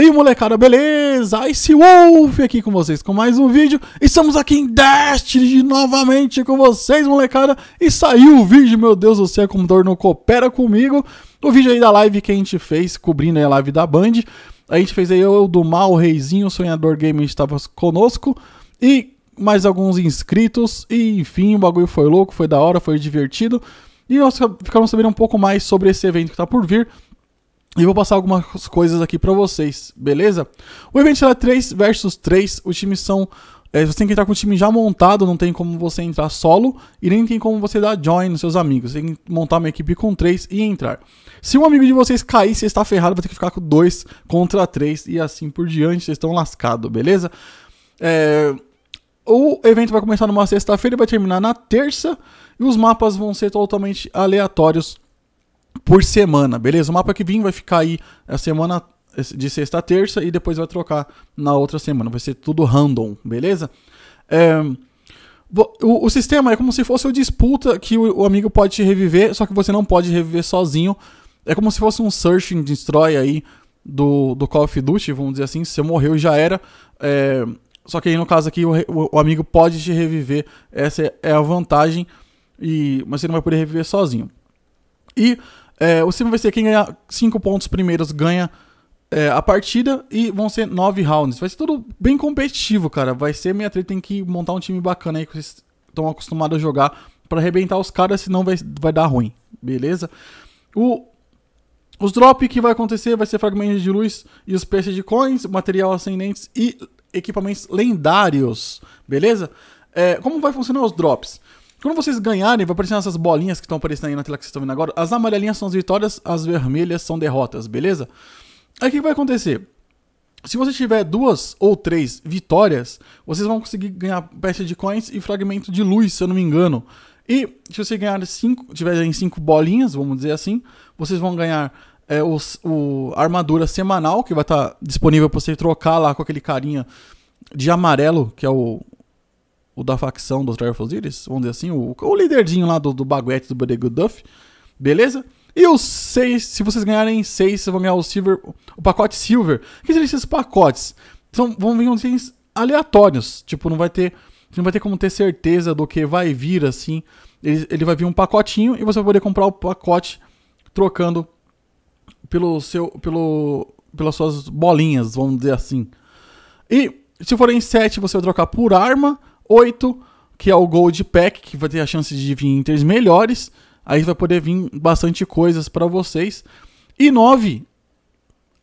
aí, molecada, beleza? Ice Wolf aqui com vocês com mais um vídeo. Estamos aqui em Destiny novamente com vocês, molecada. E saiu o vídeo, meu Deus do céu, como dor não coopera comigo. O vídeo aí da live que a gente fez, cobrindo a live da Band. A gente fez aí eu, do Mal, o Reizinho, o Sonhador Game estava conosco. E mais alguns inscritos. E enfim, o bagulho foi louco, foi da hora, foi divertido. E nós ficamos sabendo um pouco mais sobre esse evento que está por vir. E vou passar algumas coisas aqui para vocês, beleza? O evento é 3 versus 3, os times são... É, você tem que entrar com o time já montado, não tem como você entrar solo e nem tem como você dar join nos seus amigos. Você tem que montar uma equipe com 3 e entrar. Se um amigo de vocês cair, você está ferrado, vai ter que ficar com 2 contra 3 e assim por diante, vocês estão lascados, beleza? É... O evento vai começar numa sexta-feira e vai terminar na terça. E os mapas vão ser totalmente aleatórios por semana, beleza? O mapa que vim vai ficar aí a semana de sexta a terça e depois vai trocar na outra semana. Vai ser tudo random, beleza? É, o, o, sistema é como se fosse o disputa que o, o, amigo pode te reviver, só que você não pode reviver sozinho. É como se fosse um searching destroy aí do, do Call of Duty, vamos dizer assim. Se Você morreu e já era. É, só que aí no caso aqui o, o, amigo pode te reviver. Essa é, a vantagem. E, mas você não vai poder reviver sozinho. E é, o sistema vai ser quem ganhar 5 pontos primeiros ganha é, a partida e vão ser 9 rounds. Vai ser tudo bem competitivo, cara. Vai ser meia treta, tem que montar um time bacana aí que vocês estão acostumados a jogar para arrebentar os caras, senão vai, vai dar ruim, beleza? O, os drop que vai acontecer vai ser fragmentos de luz e os peixes de coins, material ascendentes e equipamentos lendários, beleza? É, como vai funcionar os drops? Quando vocês ganharem, vai aparecer essas bolinhas que estão aparecendo aí na tela que vocês estão vendo agora. As amarelinhas são as vitórias, as vermelhas são derrotas, beleza? Aí o que vai acontecer? Se você tiver duas ou três vitórias, vocês vão conseguir ganhar peça de coins e fragmento de luz, se eu não me engano. E se você ganhar cinco, tiver em cinco bolinhas, vamos dizer assim, vocês vão ganhar é, os, o armadura semanal, que vai estar tá disponível para você trocar lá com aquele carinha de amarelo, que é o o da facção dos Trevor Osiris, vamos dizer assim, o, o líderzinho lá do, do baguete do Buddy Duff, beleza? E os seis, se vocês ganharem seis, vocês vão ganhar o Silver, o pacote Silver. O que seriam esses pacotes? São, vão vir uns aleatórios, tipo, não vai ter, não vai ter como ter certeza do que vai vir, assim. Ele, ele vai vir um pacotinho e você vai poder comprar o pacote trocando pelo seu, pelo, pelas suas bolinhas, vamos dizer assim. E se forem sete, você vai trocar por arma. 8, que é o Gold Pack, que vai ter a chance de vir inters melhores. Aí vai poder vir bastante coisas para vocês. E 9,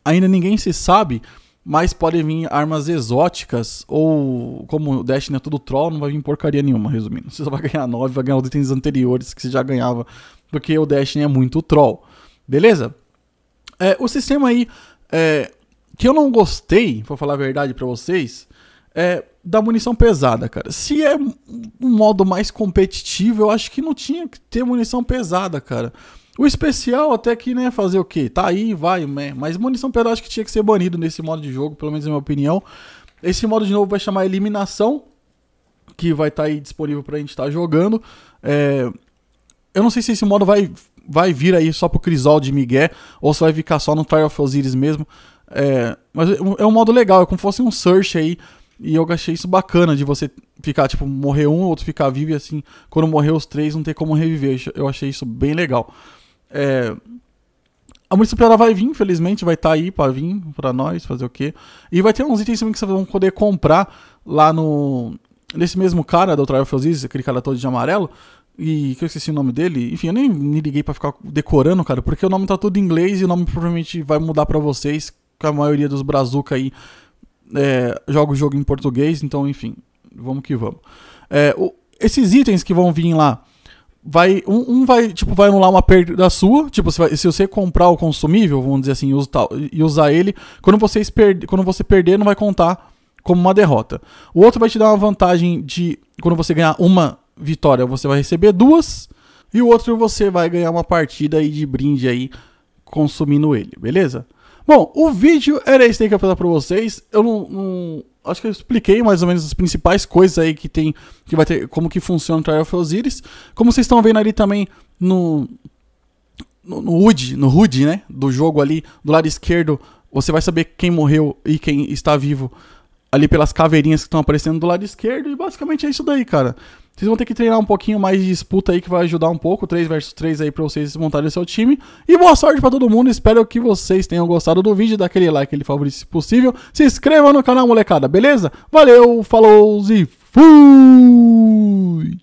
ainda ninguém se sabe, mas podem vir armas exóticas, ou como o Destiny é tudo troll, não vai vir porcaria nenhuma, resumindo. Você só vai ganhar 9, vai ganhar os itens anteriores que você já ganhava, porque o Destiny né, é muito troll. Beleza? É, o sistema aí é, que eu não gostei, pra falar a verdade para vocês, é, da munição pesada, cara. Se é um modo mais competitivo, eu acho que não tinha que ter munição pesada, cara. O especial até que, né, fazer o quê? Tá aí, vai, né? Mas munição pesada acho que tinha que ser banido nesse modo de jogo, pelo menos na minha opinião. Esse modo de novo vai chamar Eliminação, que vai estar tá aí disponível pra gente estar tá jogando. É... Eu não sei se esse modo vai, vai vir aí só pro Crisol de Miguel, ou se vai ficar só no Trial of Osiris mesmo. É... Mas é um é modo legal, é como se fosse um search aí e eu achei isso bacana de você ficar, tipo, morrer um, outro ficar vivo e assim, quando morrer os três não ter como reviver. Eu achei isso bem legal. É... A municipal ela vai vir, infelizmente, vai estar tá aí para vir para nós, fazer o quê? E vai ter uns itens também que vocês vão poder comprar lá no nesse mesmo cara do Trial of Aziz, aquele cara todo de amarelo, e que eu esqueci o nome dele. Enfim, eu nem me liguei para ficar decorando, cara, porque o nome tá tudo em inglês e o nome provavelmente vai mudar para vocês, que a maioria dos brazuca aí é, joga o jogo em português, então, enfim, vamos que vamos. É, o, esses itens que vão vir lá, vai um, um, vai tipo vai anular uma perda sua tipo vai, se você comprar o consumível vamos dizer assim usa tal, e usar ele quando você quando você perder não vai contar como uma derrota o outro vai te dar uma vantagem de quando você ganhar uma vitória você vai receber duas e o outro você vai ganhar uma partida aí de brinde aí consumindo ele beleza Bom, o vídeo era esse que eu ia passar pra vocês. Eu não, não, Acho que eu expliquei mais ou menos as principais coisas aí que tem. Que vai ter. Como que funciona o Trial of Osiris. Como vocês estão vendo ali também no. No, no HUD, no HUD, né? Do jogo ali, do lado esquerdo, você vai saber quem morreu e quem está vivo ali pelas caveirinhas que estão aparecendo do lado esquerdo. E basicamente é isso daí, cara. Vocês vão ter que treinar um pouquinho mais de disputa aí, que vai ajudar um pouco. 3 versus 3 aí pra vocês montarem o seu time. E boa sorte pra todo mundo. Espero que vocês tenham gostado do vídeo. Dá aquele like, aquele favorito se possível. Se inscreva no canal, molecada, beleza? Valeu, falou e fui!